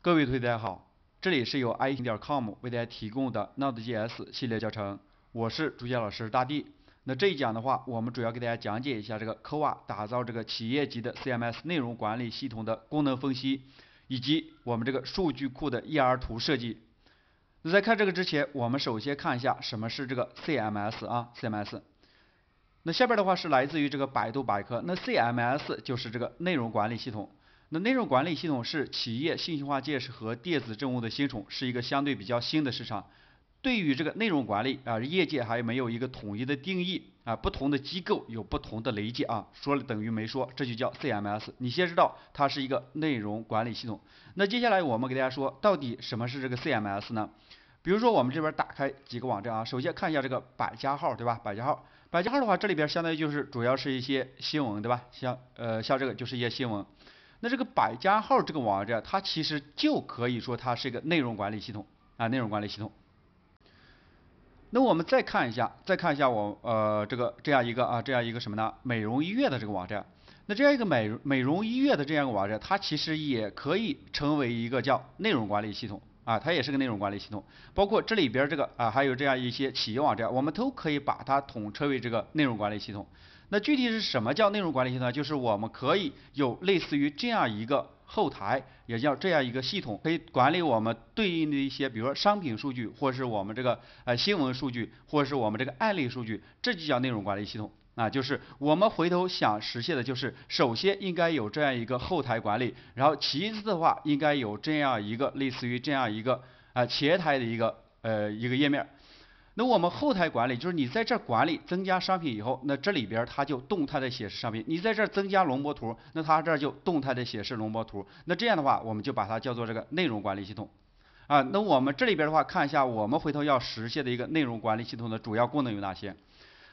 各位同学大家好，这里是由 IT 点 COM 为大家提供的 NodeJS 系列教程，我是主讲老师大地。那这一讲的话，我们主要给大家讲解一下这个科瓦打造这个企业级的 CMS 内容管理系统的功能分析，以及我们这个数据库的 ER 图设计。那在看这个之前，我们首先看一下什么是这个 CMS 啊 CMS。那下边的话是来自于这个百度百科，那 CMS 就是这个内容管理系统。那内容管理系统是企业信息化建设和电子政务的新宠，是一个相对比较新的市场。对于这个内容管理啊，业界还没有一个统一的定义啊，不同的机构有不同的理解啊，说了等于没说，这就叫 CMS。你先知道它是一个内容管理系统。那接下来我们给大家说，到底什么是这个 CMS 呢？比如说我们这边打开几个网站啊，首先看一下这个百家号，对吧？百家号，百家号的话，这里边相当于就是主要是一些新闻，对吧？像呃像这个就是一些新闻。那这个百家号这个网站，它其实就可以说它是一个内容管理系统啊，内容管理系统。那我们再看一下，再看一下我呃这个这样一个啊这样一个什么呢？美容医院的这个网站，那这样一个美美容医院的这样一个网站，它其实也可以成为一个叫内容管理系统啊，它也是个内容管理系统。包括这里边这个啊还有这样一些企业网站，我们都可以把它统称为这个内容管理系统。那具体是什么叫内容管理系统？呢？就是我们可以有类似于这样一个后台，也叫这样一个系统，可以管理我们对应的一些，比如说商品数据，或是我们这个呃新闻数据，或是我们这个案例数据，这就叫内容管理系统啊。就是我们回头想实现的就是，首先应该有这样一个后台管理，然后其次的话，应该有这样一个类似于这样一个呃前台的一个呃一个页面。那我们后台管理就是你在这管理增加商品以后，那这里边它就动态的显示商品。你在这增加龙播图，那它这就动态的显示龙播图。那这样的话，我们就把它叫做这个内容管理系统啊。那我们这里边的话，看一下我们回头要实现的一个内容管理系统的主要功能有哪些。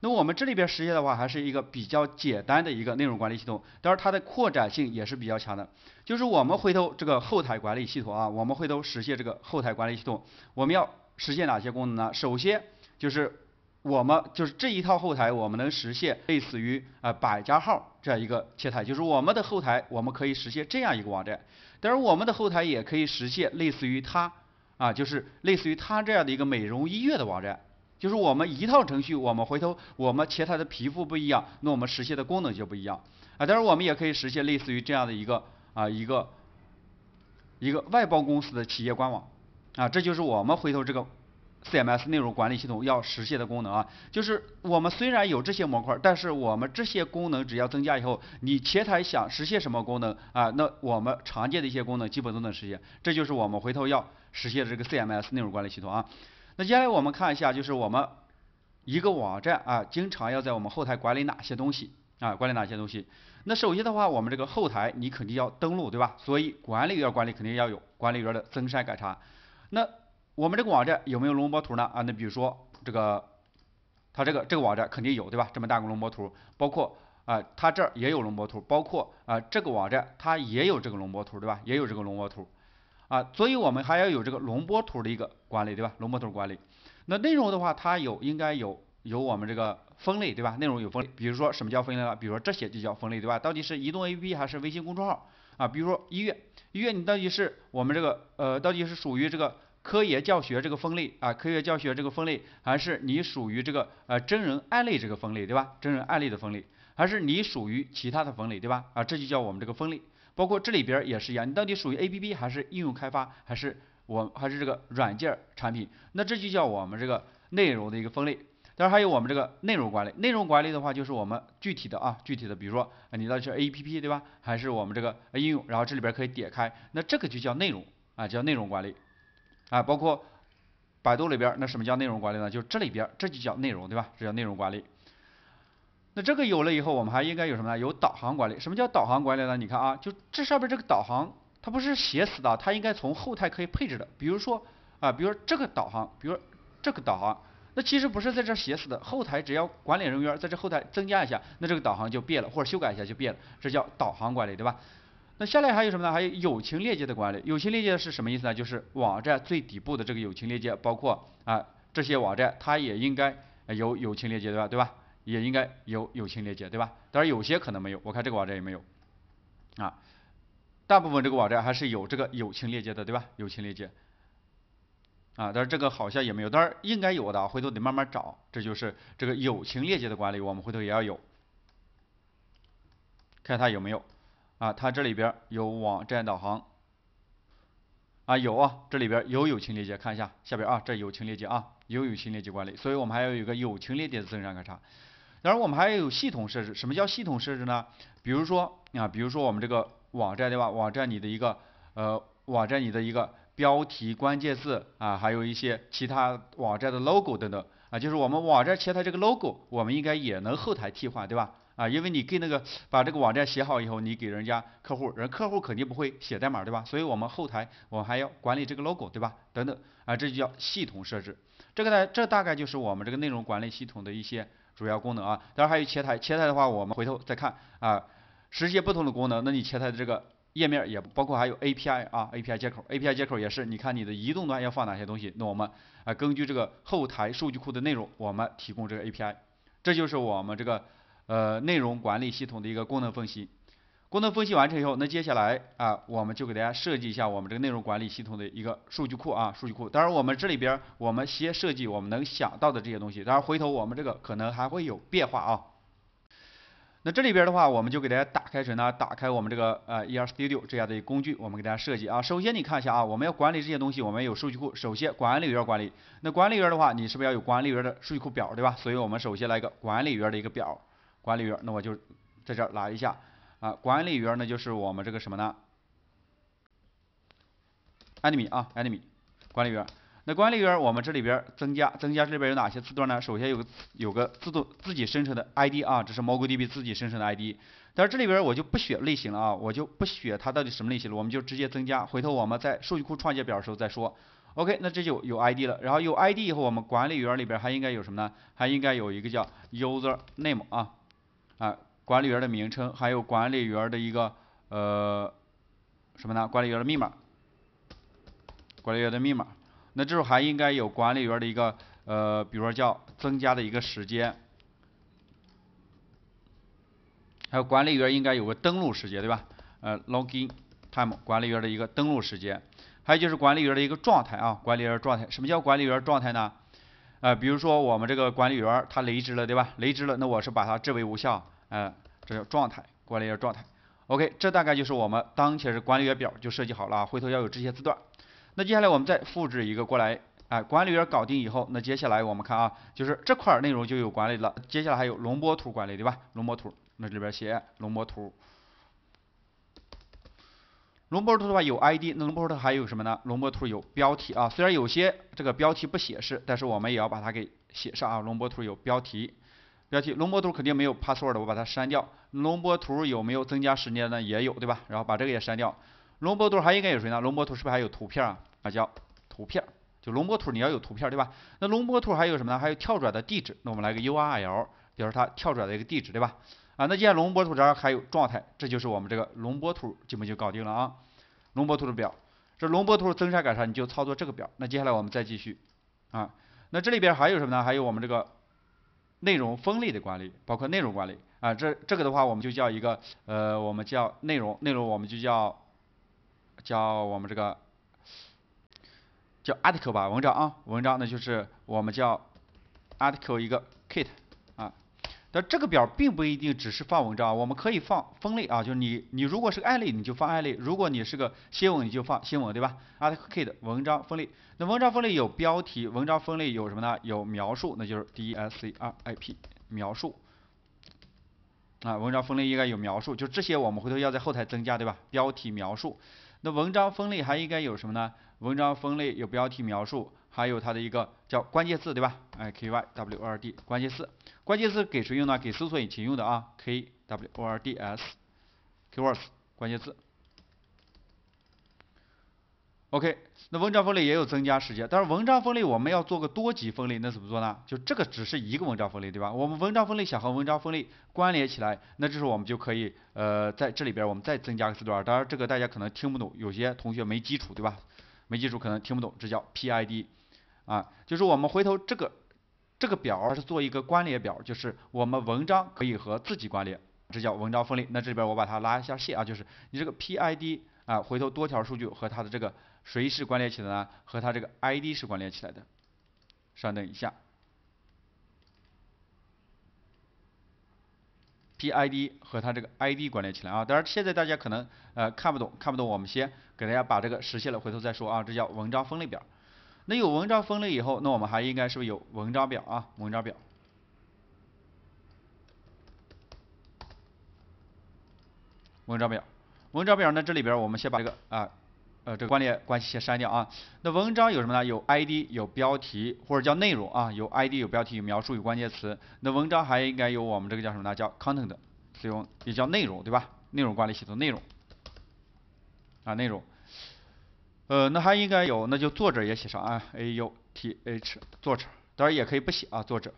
那我们这里边实现的话，还是一个比较简单的一个内容管理系统，但是它的扩展性也是比较强的。就是我们回头这个后台管理系统啊，我们回头实现这个后台管理系统，我们要。实现哪些功能呢？首先就是我们就是这一套后台，我们能实现类似于呃百家号这样一个切台，就是我们的后台我们可以实现这样一个网站。当然我们的后台也可以实现类似于它啊，就是类似于它这样的一个美容医院的网站。就是我们一套程序，我们回头我们切它的皮肤不一样，那我们实现的功能就不一样啊。当然我们也可以实现类似于这样的一个啊一个一个外包公司的企业官网。啊，这就是我们回头这个 CMS 内容管理系统要实现的功能啊，就是我们虽然有这些模块，但是我们这些功能只要增加以后，你前台想实现什么功能啊，那我们常见的一些功能基本都能实现。这就是我们回头要实现的这个 CMS 内容管理系统啊。那接下来我们看一下，就是我们一个网站啊，经常要在我们后台管理哪些东西啊，管理哪些东西？那首先的话，我们这个后台你肯定要登录对吧？所以管理员管理肯定要有管理员的增删改查。那我们这个网站有没有龙播图呢？啊，那比如说这个，它这个这个网站肯定有，对吧？这么大个龙播图，包括啊，它这儿也有龙播图，包括啊，这个网站它也有这个龙播图，对吧？也有这个龙播图，啊，所以我们还要有这个龙播图的一个管理，对吧？龙播图管理。那内容的话，它有应该有有我们这个分类，对吧？内容有分类，比如说什么叫分类了？比如说这些就叫分类，对吧？到底是移动 APP 还是微信公众号？啊，比如说一月。医院你到底是我们这个呃，到底是属于这个科研教学这个分类啊？科学教学这个分类，还是你属于这个呃真人案例这个分类，对吧？真人案例的分类，还是你属于其他的分类，对吧？啊，这就叫我们这个分类。包括这里边也是一样，你到底属于 A P P 还是应用开发，还是我还是这个软件产品？那这就叫我们这个内容的一个分类。当然还有我们这个内容管理，内容管理的话就是我们具体的啊具体的，比如说你到底是 A P P 对吧，还是我们这个应用，然后这里边可以点开，那这个就叫内容啊，叫内容管理啊，包括百度里边，那什么叫内容管理呢？就这里边这就叫内容对吧？这叫内容管理。那这个有了以后，我们还应该有什么呢？有导航管理。什么叫导航管理呢？你看啊，就这上边这个导航，它不是写死的，它应该从后台可以配置的。比如说啊，比如说这个导航，比如这个导航。那其实不是在这写死的，后台只要管理人员在这后台增加一下，那这个导航就变了，或者修改一下就变了，这叫导航管理，对吧？那下来还有什么呢？还有友情链接的管理。友情链接是什么意思呢？就是网站最底部的这个友情链接，包括啊这些网站，它也应该有友情链接，对吧？对吧？也应该有友情链接，对吧？当然有些可能没有，我看这个网站也没有，啊，大部分这个网站还是有这个友情链接的，对吧？友情链接。啊，但是这个好像也没有，但是应该有的，回头得慢慢找。这就是这个友情链接的管理，我们回头也要有。看它有没有？啊，它这里边有网站导航。啊，有啊，这里边有友情链接，看一下下边啊，这友情链接啊，有友情链接管理，所以我们还要有一个友情链接的增强核查。然我们还要有系统设置，什么叫系统设置呢？比如说啊，比如说我们这个网站对吧？网站里的一个呃，网站里的一个。标题、关键字啊，还有一些其他网站的 logo 等等啊，就是我们网站前台这个 logo，我们应该也能后台替换，对吧？啊，因为你给那个把这个网站写好以后，你给人家客户，人客户肯定不会写代码，对吧？所以我们后台我们还要管理这个 logo，对吧？等等啊，这就叫系统设置。这个呢，这大概就是我们这个内容管理系统的一些主要功能啊。当然还有前台，前台的话我们回头再看啊，实现不同的功能，那你前台的这个。页面也包括还有 A P I 啊 A P I 接口 A P I 接口也是，你看你的移动端要放哪些东西，那我们啊根据这个后台数据库的内容，我们提供这个 A P I，这就是我们这个呃内容管理系统的一个功能分析。功能分析完成以后，那接下来啊我们就给大家设计一下我们这个内容管理系统的一个数据库啊数据库。当然我们这里边我们先设计我们能想到的这些东西，当然回头我们这个可能还会有变化啊。那这里边的话，我们就给大家打开什么呢？打开我们这个呃，E R Studio 这样的一个工具，我们给大家设计啊。首先你看一下啊，我们要管理这些东西，我们有数据库。首先管理员管理，那管理员的话，你是不是要有管理员的数据库表，对吧？所以我们首先来一个管理员的一个表，管理员。那我就在这来一下啊，管理员那就是我们这个什么呢 n e m y 啊啊 n e m y 管理员。那管理员，我们这里边增加增加这里边有哪些字段呢？首先有个有个自动自己生成的 ID 啊，这是 m g o d b 自己生成的 ID。但是这里边我就不选类型了啊，我就不选它到底什么类型了，我们就直接增加。回头我们在数据库创建表的时候再说。OK，那这就有 ID 了。然后有 ID 以后，我们管理员里边还应该有什么呢？还应该有一个叫 User Name 啊啊，管理员的名称，还有管理员的一个呃什么呢？管理员的密码，管理员的密码。那这时候还应该有管理员的一个呃，比如说叫增加的一个时间，还有管理员应该有个登录时间，对吧？呃，login time 管理员的一个登录时间，还有就是管理员的一个状态啊，管理员状态，什么叫管理员状态呢？呃，比如说我们这个管理员他离职了，对吧？离职了，那我是把他置为无效，呃，这叫状态，管理员状态。OK，这大概就是我们当前的管理员表就设计好了，啊，回头要有这些字段。那接下来我们再复制一个过来，哎，管理员搞定以后，那接下来我们看啊，就是这块内容就有管理了。接下来还有龙波图管理，对吧？龙波图，那这里边写龙波图。龙波图的话有 ID，那龙波图还有什么呢？龙波图有标题啊，虽然有些这个标题不显示，但是我们也要把它给写上啊。龙波图有标题，标题。龙波图肯定没有 pass w o r 的，我把它删掉。龙波图有没有增加时间呢？也有，对吧？然后把这个也删掉。龙波图还应该有谁呢？龙波图是不是还有图片啊？那叫图片，就龙波图你要有图片对吧？那龙波图还有什么呢？还有跳转的地址，那我们来个 U R L，表示它跳转的一个地址对吧？啊，那既然龙波图这儿还有状态，这就是我们这个龙波图基本就搞定了啊。龙波图的表，这龙波图的增删改查你就操作这个表。那接下来我们再继续啊，那这里边还有什么呢？还有我们这个内容分类的管理，包括内容管理啊，这这个的话我们就叫一个呃，我们叫内容内容我们就叫。叫我们这个叫 article 吧，文章啊，文章，那就是我们叫 article 一个 kit 啊。但这个表并不一定只是放文章，我们可以放分类啊，就是你你如果是个案例，你就放案例；如果你是个新闻，你就放新闻，对吧？article kit 文章分类。那文章分类有标题，文章分类有什么呢？有描述，那就是 d e s c r i p 描述啊。文章分类应该有描述，就这些我们回头要在后台增加，对吧？标题描述。那文章分类还应该有什么呢？文章分类有标题描述，还有它的一个叫关键字，对吧？哎，k y w o r d 关键字，关键字给谁用呢？给搜索引擎用的啊，k w o r d s，keywords 关键字。OK，那文章分类也有增加时间，但是文章分类我们要做个多级分类，那怎么做呢？就这个只是一个文章分类，对吧？我们文章分类想和文章分类关联起来，那这时候我们就可以，呃，在这里边我们再增加个字段，当然这个大家可能听不懂，有些同学没基础，对吧？没基础可能听不懂，这叫 PID，啊，就是我们回头这个这个表是做一个关联表，就是我们文章可以和自己关联，这叫文章分类。那这里边我把它拉一下线啊，就是你这个 PID。啊，回头多条数据和它的这个谁是关联起来的呢？和它这个 ID 是关联起来的。稍等一下，PID 和它这个 ID 关联起来啊。当然现在大家可能呃看不懂，看不懂，我们先给大家把这个实现了，回头再说啊。这叫文章分类表。那有文章分类以后，那我们还应该是不是有文章表啊？文章表，文章表。文章表呢？这里边我们先把这个啊呃这个关联关系先删掉啊。那文章有什么呢？有 ID，有标题或者叫内容啊，有 ID，有标题，有描述，有关键词。那文章还应该有我们这个叫什么呢？叫 content，使用也叫内容对吧？内容管理系统内容啊内容，呃那还应该有，那就作者也写上啊，AUTH 作者，当然也可以不写啊作者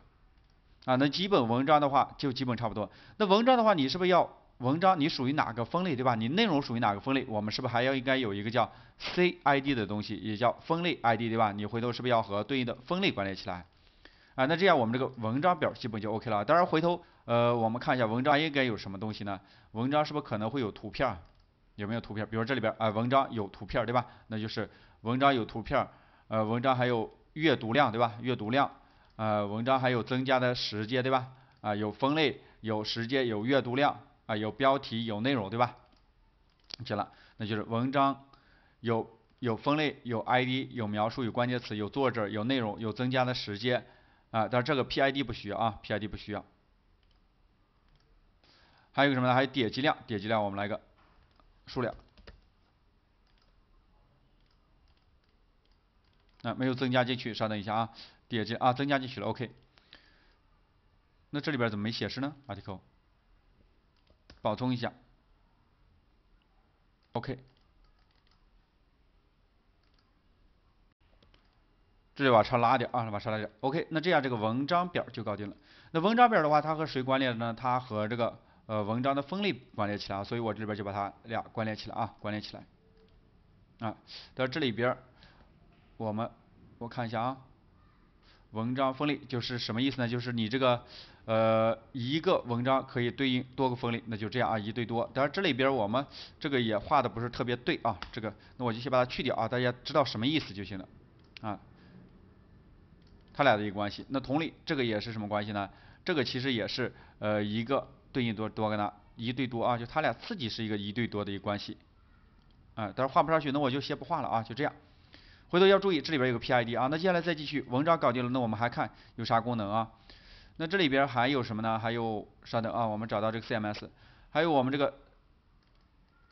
啊那基本文章的话就基本差不多。那文章的话你是不是要？文章你属于哪个分类对吧？你内容属于哪个分类？我们是不是还要应该有一个叫 C I D 的东西，也叫分类 I D 对吧？你回头是不是要和对应的分类关联起来？啊，那这样我们这个文章表基本就 OK 了。当然回头呃，我们看一下文章应该有什么东西呢？文章是不是可能会有图片？有没有图片？比如这里边啊，文章有图片对吧？那就是文章有图片。呃，文章还有阅读量对吧？阅读量。呃，文章还有增加的时间对吧？啊，有分类，有时间，有阅读量。啊，有标题，有内容，对吧？行了，那就是文章有有分类，有 ID，有描述，有关键词，有作者，有内容，有增加的时间啊。但是这个 PID 不需要啊，PID 不需要。还有什么呢？还有点击量，点击量我们来个数量。那没有增加进去，稍等一下啊，点击啊，增加进去了，OK。那这里边怎么没显示呢？Article。保存一下，OK。这里把车拉掉啊，把吧？车拉掉，OK。那这样这个文章表就搞定了。那文章表的话，它和谁关联呢？它和这个呃文章的分类关联起来啊，所以我这里边就把它俩关联起来啊，关联起来。啊，到这里边，我们我看一下啊，文章分类就是什么意思呢？就是你这个。呃，一个文章可以对应多个分类，那就这样啊，一对多。当然这里边我们这个也画的不是特别对啊，这个，那我就先把它去掉啊，大家知道什么意思就行了啊。它俩的一个关系，那同理，这个也是什么关系呢？这个其实也是呃一个对应多多个呢，一对多啊，就它俩自己是一个一对多的一个关系啊。但是画不上去，那我就先不画了啊，就这样。回头要注意这里边有个 PID 啊，那接下来再继续，文章搞定了，那我们还看有啥功能啊？那这里边还有什么呢？还有稍等啊，我们找到这个 CMS，还有我们这个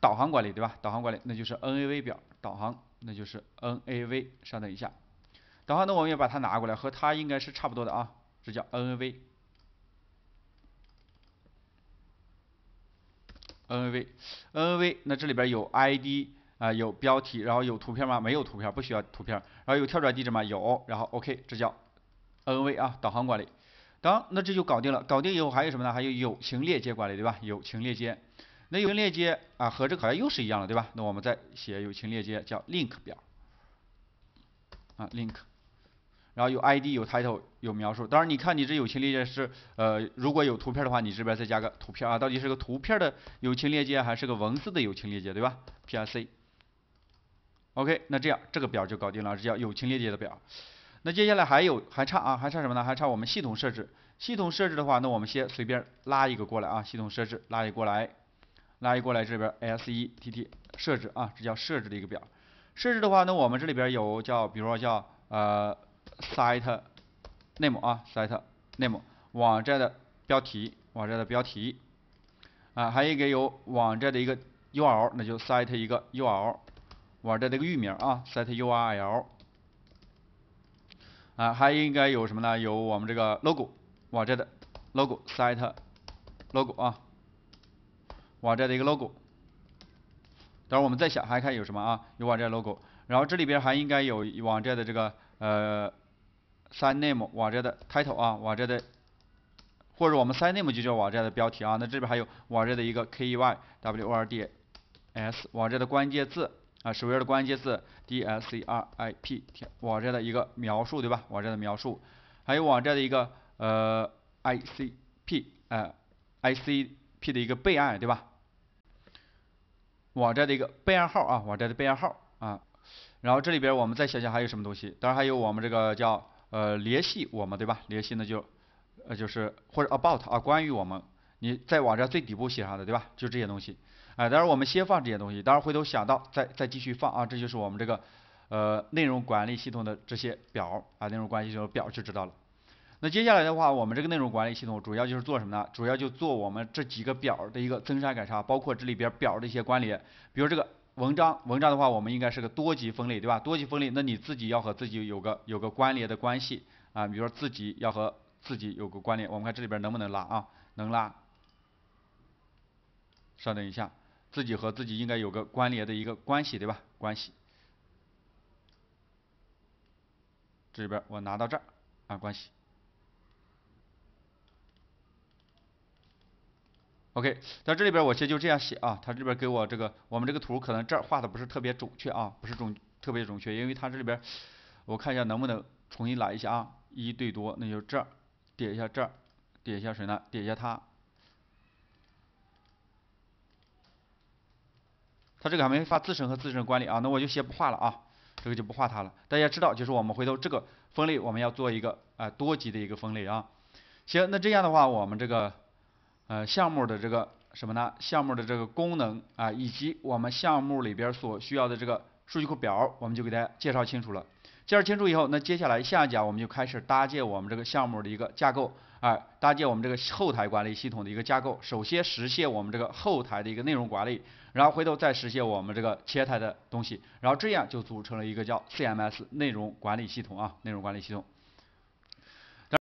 导航管理，对吧？导航管理那就是 NAV 表导航，那就是 NAV。稍等一下，导航呢，那我们也把它拿过来，和它应该是差不多的啊。这叫 NAV，NAV，NAV。那这里边有 ID 啊，有标题，然后有图片吗？没有图片，不需要图片。然后有跳转地址吗？有。然后 OK，这叫 NAV 啊，导航管理。那这就搞定了，搞定以后还有什么呢？还有友情链接管理，对吧？友情链接，那友情链接啊和这好像又是一样了，对吧？那我们再写友情链接，叫 link 表啊，link，然后有 id、有 title、有描述。当然，你看你这友情链接是呃，如果有图片的话，你这边再加个图片啊，到底是个图片的友情链接还是个文字的友情链接，对吧？P r C。OK，那这样这个表就搞定了，这叫友情链接的表。那接下来还有还差啊？还差什么呢？还差我们系统设置。系统设置的话，那我们先随便拉一个过来啊。系统设置，拉一过来，拉一过来，这边 S E T T 设置啊，这叫设置的一个表。设置的话，那我们这里边有叫，比如说叫呃 S I T E N A M E 啊 S I T E N A M E 网站的标题，网站的标题啊，还有一个有网站的一个 U R L，那就 S I T E 一个 U R L 网站的一个域名啊 S I T E U R L。啊，还应该有什么呢？有我们这个 logo，网站的 logo，site logo 啊，网站的一个 logo。等会我们再想，还看有什么啊？有网站 logo，然后这里边还应该有网站的这个呃 site name，网站的 title 啊，网站的，或者我们 s i g n name 就叫网站的标题啊。那这边还有网站的一个 key word，s 网站的关键字，啊，首页的关键字 d s c r i p 网站的一个描述，对吧？网站的描述，还有网站的一个呃 icp 呃 icp 的一个备案，对吧？网站的一个备案号啊，网站的备案号啊。然后这里边我们再想想还有什么东西，当然还有我们这个叫呃联系我们，对吧？联系呢就呃就是或者 about 啊关于我们，你在网站最底部写上的，对吧？就这些东西。啊，当然我们先放这些东西，当然回头想到再再继续放啊。这就是我们这个呃内容管理系统的这些表啊，内容管理系统表就知道了。那接下来的话，我们这个内容管理系统主要就是做什么呢？主要就做我们这几个表的一个增删改查，包括这里边表的一些关联。比如这个文章，文章的话我们应该是个多级分类对吧？多级分类，那你自己要和自己有个有个关联的关系啊。比如说自己要和自己有个关联，我们看这里边能不能拉啊？能拉。稍等一下。自己和自己应该有个关联的一个关系，对吧？关系。这边我拿到这儿，啊，关系。OK，在这里边我先就这样写啊。他这边给我这个，我们这个图可能这儿画的不是特别准确啊，不是准特别准确，因为他这里边，我看一下能不能重新来一下啊。一对多，那就这儿，点一下这儿，点一下谁呢？点一下它。它这个还没发自审和自审管理啊，那我就先不画了啊，这个就不画它了。大家知道，就是我们回头这个分类，我们要做一个啊多级的一个分类啊。行，那这样的话，我们这个呃项目的这个什么呢？项目的这个功能啊，以及我们项目里边所需要的这个数据库表，我们就给大家介绍清楚了。介绍清楚以后，那接下来下一讲我们就开始搭建我们这个项目的一个架构。哎，搭建我们这个后台管理系统的一个架构，首先实现我们这个后台的一个内容管理，然后回头再实现我们这个前台的东西，然后这样就组成了一个叫 CMS 内容管理系统啊，内容管理系统。